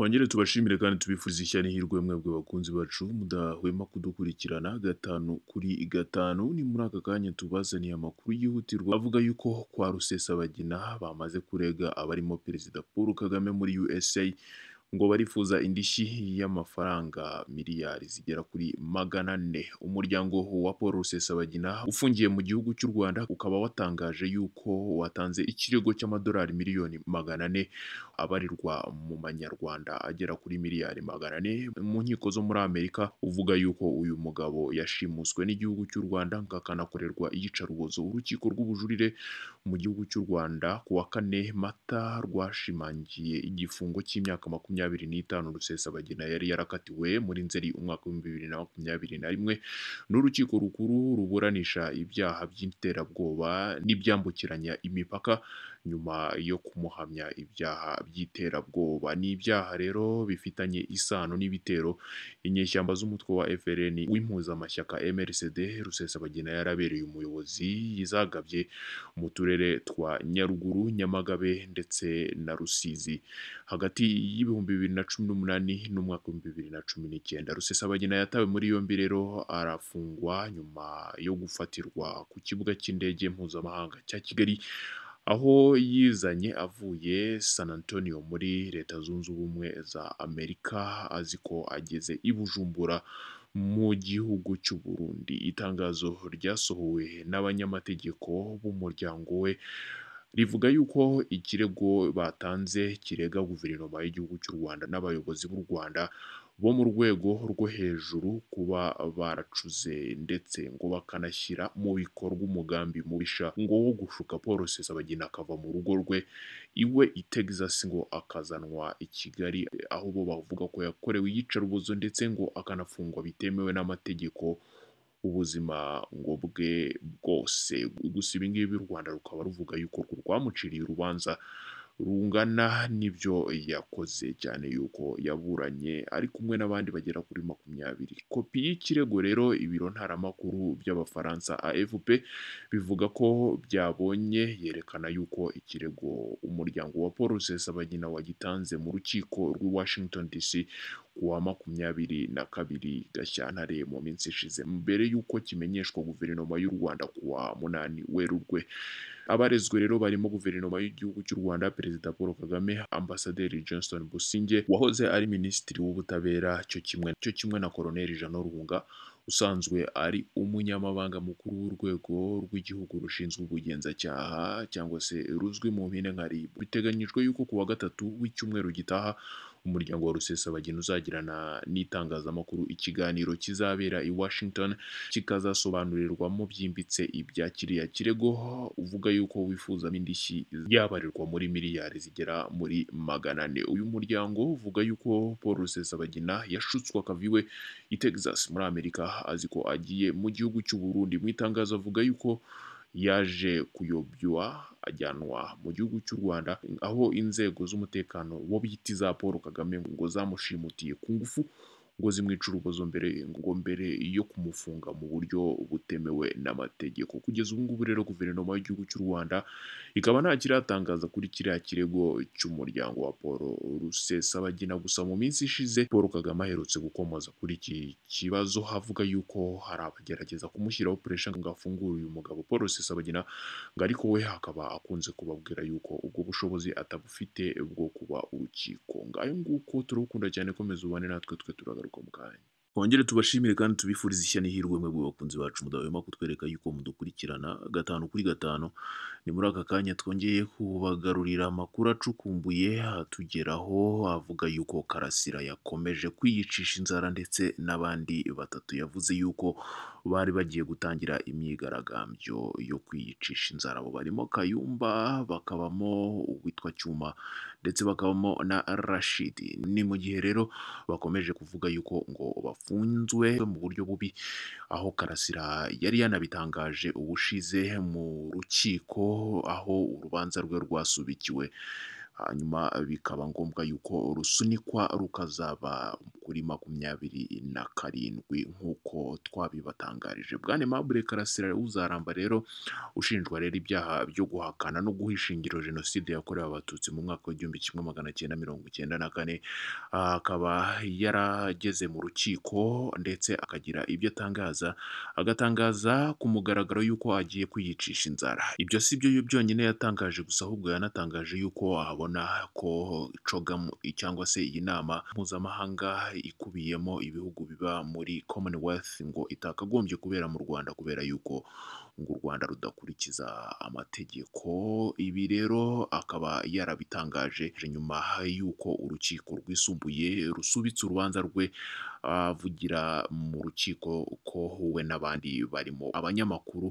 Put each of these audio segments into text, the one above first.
Twongere tubashimire kandi tubifurize ishya n'ihirwe mwebwe bakunzi bacu mudahwema kudukurikirana, gatanu kuri gatanu ni muri aka kanya tubazaniye amakuru yihutirwa avuga yuko kwa rusesa bagina bamaze kurega abarimo Perezida Paul Kagame muri USA ngo barifuza indishyi y'amafaranga miliyari zigera kuri magana ane. Umuryango wa Paul Rusesabagina ufungiye mu gihugu cy'u Rwanda ukaba watangaje yuko watanze ikirego cy'amadolari miliyoni magana ane abarirwa mu manyarwanda agera kuri miliyari magana ane mu nkiko zo muri Amerika uvuga yuko uyu mugabo yashimuswe n'igihugu cy'u Rwanda akanakorerwa iyicarubozo. Urukiko rw'ubujurire mu gihugu cy'u Rwanda ku wa kane Mata rwashimangiye igifungo cy'imyaka makumyabiri makumyabiri n'itanu Rusesabagina yari yarakatiwe muri Nzeri umwaka w'ibihumbi bibiri na makumyabiri na rimwe n'urukiko rukuru ruburanisha ibyaha by'iterabwoba n'ibyambukiranya imipaka nyuma yo kumuhamya ibyaha by'iterabwoba. Ni ibyaha rero bifitanye isano n'ibitero inyeshyamba z'umutwe wa FLN w'impuzamashyaka MLCD Rusesabagina yarabereye umuyobozi yizagabye mu turere twa Nyaruguru, Nyamagabe ndetse na Rusizi. Hagati y'ibihumbi bibiri na cumi n'umunani n'umwaka w'ibihumbi bibiri na cumi n'icyenda Rusesabagina yatawe muri yombi rero arafungwa nyuma yo gufatirwa ku kibuga cy'indege mpuzamahanga cya Kigali aho yizanye avuye San Antonio muri Leta Zunze Ubumwe za Amerika, azi ko ageze i Bujumbura mu gihugu cy'u Burundi. Itangazo ryasohowe n'abanyamategeko b'umuryango we rivuga yuko ikirego batanze kirega guverinoma y'igihugu cy'u Rwanda n'abayobozi b'u Rwanda bo mu rwego rwo hejuru kuba baracuze ndetse ngo bakanashyira mu bikorwa umugambi mubisha ngo wo gushuka Paul Rusesabagina akava mu rugo rwe iwe i Texas ngo akazanwa i Kigali aho bo bavuga ko yakorewe iyicarubozo ndetse ngo akanafungwa bitemewe n'amategeko ubuzima ngo bwe bwose gusa ibi u Rwanda rukaba ruvuga yuko rwo rwamuciriye urubanza rungana n'ibyo yakoze cyane yuko yaburanye ari kumwe n'abandi bagera kuri makumyabiri. Kopi y'ikirego rero ibiro ntaramakuru by'Abafaransa AFP bivuga ko byabonye yerekana yuko ikirego umuryango wa Paul Rusesabagina wagitanze mu rukiko rw'i Washington DC kuwa makumyabiri na kabiri Gashyantare mu minsi ishize mbere y'uko kimenyeshwa guverinoma y'u Rwanda kuwa munani Werurwe abarezwe rero barimo guverinoma y'igihugu cy'u Rwanda perezida Paul Kagame ambasaderi Johnson Businge wahoze ari minisitiri w'ubutabera cyo kimwe cyo kimwe na koloneli Jean Runga usanzwe ari umunyamabanga mukuru w'urwego rw'igihugu rushinzwe ubugenzacyaha cyangwa se ruzwi mu mpine nka RIB biteganyijwe yuko ku wa gatatu w'icyumweru gitaha umuryango wa Rusesabagina uzagirana n'itangazamakuru ikiganiro kizabera i Washington kikazasobanurirwamo byimbitse ibya kiriya kirego uvuga yuko wifuzamo indishyi yabarirwa muri miliyari zigera muri magana ane uyu muryango uvuga yuko Paul Rusesabagina yashutswe akaviwe i Texas muri Amerika azi ko agiye mu gihugu cy'u Burundi mu itangazo avuga yuko yaje kuyobywa ajyanwa mu gihugu cy'u Rwanda aho inzego z'umutekano bo bita iza Paul Kagame ngo zamushimutiye ku ngufu ngo ngo mbere yo kumufunga mu buryo butemewe n'amategeko kugeza ubu ngubu rero guverinoma y'igihugu cy'u Rwanda ikaba nta kiratangaza kuri kiriya kirego cy'umuryango wa Paul Rusesabagina gusa mu minsi ishize Paul Kagame aherutse gukomoza kuri iki kibazo havuga yuko hari abagerageza kumushyiraho puresha ngo afungure uyu mugabo Paul Rusesabagina ngo ariko we hakaba akunze kubabwira yuko ubwo bushobozi atabufite bwo kuba urukiko ngayo nguko turakunda cyane komeza ubane natwe twe turagaruka 公开。Twongere tubashimire kandi tubifurize ishya n'ihirwe mwebwe bakunzi bacu mudahwema kutwereka yuko mudukurikirana gatanu kuri gatanu, ni muri aka kanya twongeye kubagarurira amakuru acukumbuye atugeraho avuga yuko Karasira yakomeje kwiyicisha inzara ndetse n'abandi batatu yavuze yuko bari bagiye gutangira imyigaragambyo yo kwiyicisha inzara, abo barimo Kayumba, bakabamo uwitwa Cyuma ndetse bakabamo na Rashidi, ni mu gihe rero bakomeje kuvuga yuko ngo yafunzwe mu buryo bubi aho Karasira yari yanabitangaje ubushize mu rukiko aho urubanza rwe rwasubikiwe. hanyuma bikaba ngombwa yuko rusunikwa rukazaba kuri makumyabiri na karindwi nk'uko twabibatangarije. bwane Aimable Karasira uzaramba rero ushinjwa rero ibyaha byo guhakana no guhisha Jenoside yakorewe Abatutsi mu mwaka w'igihumbi kimwe magana cyenda mirongo icyenda na kane, akaba yarageze mu rukiko ndetse akagira ibyo atangaza, agatangaza ku mugaragaro yuko agiye kwiyicisha inzara. Ibyo si byo byonyine yatangaje gusa ahubwo yanatangaje yuko ahabona ubona ko cogamo cyangwa se iyi nama mpuzamahanga ikubiyemo ibihugu biba muri commonwealth ngo itakagombye kubera mu Rwanda kubera yuko ngo u Rwanda rudakurikiza amategeko, ibi rero akaba yarabitangaje nyuma y'uko urukiko rwisumbuye rusubitse urubanza rwe, avugira mu rukiko ko we n'abandi barimo abanyamakuru.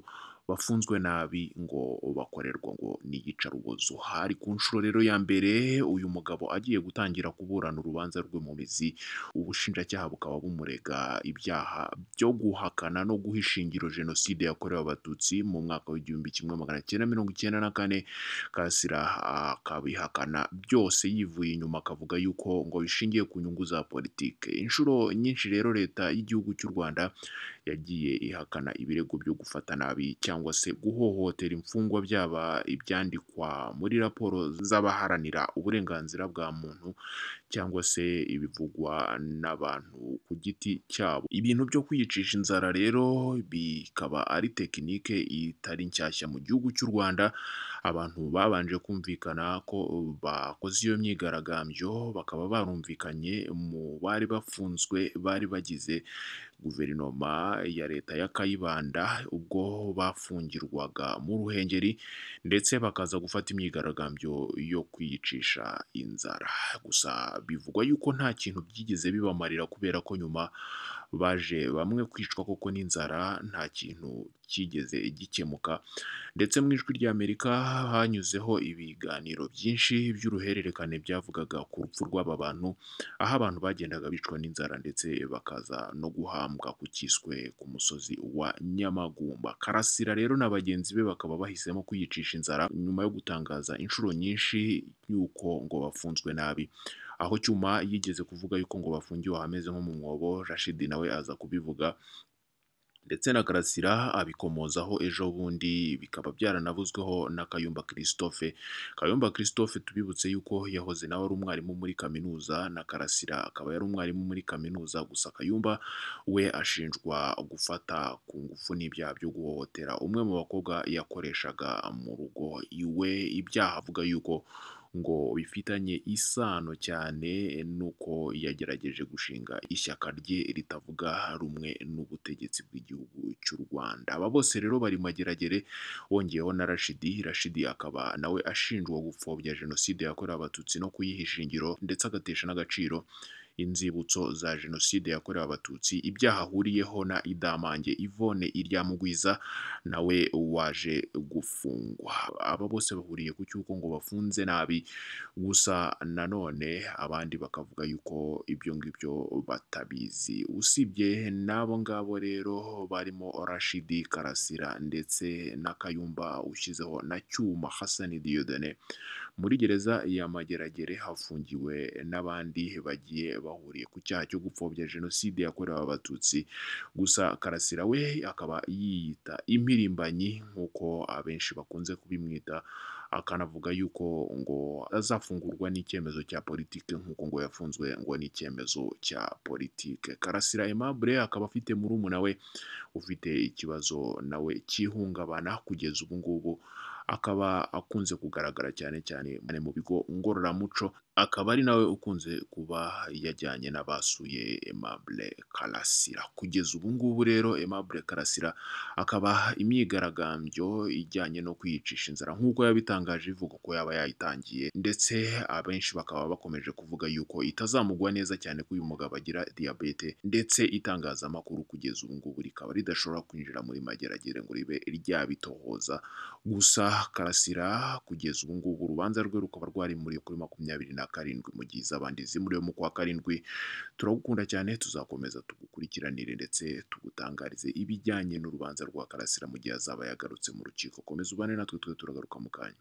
bafunzwe nabi ngo bakorerwa ngo ni iyicarubozo hari ku nshuro rero ya mbere uyu mugabo agiye gutangira kuburana urubanza rwe mu mizi ubushinjacyaha bukaba bumurega ibyaha byo guhakana no guhisha ingiro jenoside yakorewe abatutsi mu mwaka w'igihumbi kimwe magana cyenda mirongo icyenda na kane kasira akabihakana byose yivuye inyuma akavuga yuko ngo bishingiye ku nyungu za politiki inshuro nyinshi rero leta y'igihugu cy'u rwanda yagiye ihakana ibirego byo gufata nabi cyangwa se guhohotera imfungwa byaba ibyandikwa muri raporo z'abaharanira uburenganzira bwa muntu cyangwa se ibivugwa n'abantu ku giti cyabo. Ibintu byo kwiyicisha inzara rero bikaba ari tekinike itari nshyashya mu gihugu cy'u Rwanda abantu babanje kumvikana ko bakoze iyo myigaragambyo, bakaba barumvikanye mu bari bafunzwe bari bagize guverinoma ya leta ya Kayibanda, ubwo bafungirwaga mu Ruhengeri ndetse bakaza gufata imyigaragambyo yo kwiyicisha inzara, gusa bivugwa yuko nta kintu byigeze bibamarira kubera ko nyuma baje bamwe kwicwa kuko n'inzara nta kintu cyigeze gikemuka ndetse mu ijwi ry'Amerika hanyuzeho ibiganiro byinshi by'uruhererekane byavugaga ku rupfu rw'aba bantu, aho abantu bagendaga bicwa n'inzara ndetse bakaza no guhambwa ku Kiswe ku musozi wa Nyamagumba. Karasira rero na bagenzi be bakaba bahisemo kwiyicisha inzara nyuma yo gutangaza inshuro nyinshi y'uko ngo bafunzwe nabi. aho Cyuma yigeze kuvuga yuko ngo bafungiwe ahameze nko mu mwobo Rashid nawe aza kubivuga ndetse na Karasira abikomozaho ejo bundi bikaba byaranavuzweho na Kayumba Christophe. Kayumba Christophe tubibutse yuko yahoze nawe ari umwarimu muri kaminuza na Karasira akaba yari umwarimu muri kaminuza gusa Kayumba we ashinjwa gufata ku ngufu n'ibyaha byo guhohotera umwe mu bakobwa yakoreshaga mu rugo iwe ibyaha avuga yuko ngo bifitanye isano cyane n'uko yagerageje gushinga ishyaka rye ritavuga rumwe n'ubutegetsi bw'igihugu cy'u Rwanda. Aba bose rero bari mageragere wongeyeho na Rashidi, Rashidi akaba nawe ashinjwa gupfobya Jenoside yakorewe Abatutsi no kuyiha ndetse agatesha n'agaciro inzibutso za Jenoside yakorewe Abatutsi, ibyaha ahuriyeho na Idamange Yvonne Iryamugwiza nawe waje gufungwa. Aba bose bahuriye ku cy'uko ngo bafunze nabi, gusa nanone abandi bakavuga yuko ibyo ngibyo batabizi. Usibye n'abo ngabo rero barimo Rashidi Karasira ndetse na Kayumba ushyizeho na Cyuma Hassan Dieudonne Muri gereza ya Mageragere hafungiwe n'abandi bagiye bahuriye ku cyaha cyo gupfobya Jenoside yakorewe Abatutsi, gusa Karasira we akaba yiyita impirimbanyi nk'uko abenshi bakunze kubimwita, akanavuga yuko ngo azafungurwa n'icyemezo cya politiki nk'uko ngo yafunzwe ngo ni icyemezo cya politiki. Karasira Aimable akaba afite murumuna we ufite ikibazo nawe cy'ihungabana kugeza ubu ngubu. akaba akunze kugaragara cyane cyane mu bigo ngororamuco. akaba ari nawe ukunze kuba yajyanye n'abasuye Aimable Karasira. Kugeza ubu ngubu rero Aimable Karasira akaba imyigaragambyo ijyanye no kwiyicisha inzara nk'uko yabitangaje ivuga ko yaba yayitangiye ndetse abenshi bakaba bakomeje kuvuga yuko itazamugwa neza cyane ko uyu mugabo agira diyabete ndetse itangazamakuru kugeza ubu ngubu rikaba ridashobora kwinjira muri mageragere ngo ribe ryabitohoza. Gusa Karasira kugeza ubu ngubu urubanza rwe rukaba rwari muri kuri makumyabiri na karindwi mu gihe iz'abandi zimuriwe mu kwa karindwi turagukunda cyane tuzakomeza tugukurikiranire ndetse tugutangarize ibijyanye n'urubanza rwa karasira mu gihe azaba yagarutse mu rukiko komeza ubane natwe twe turagaruka mu kanya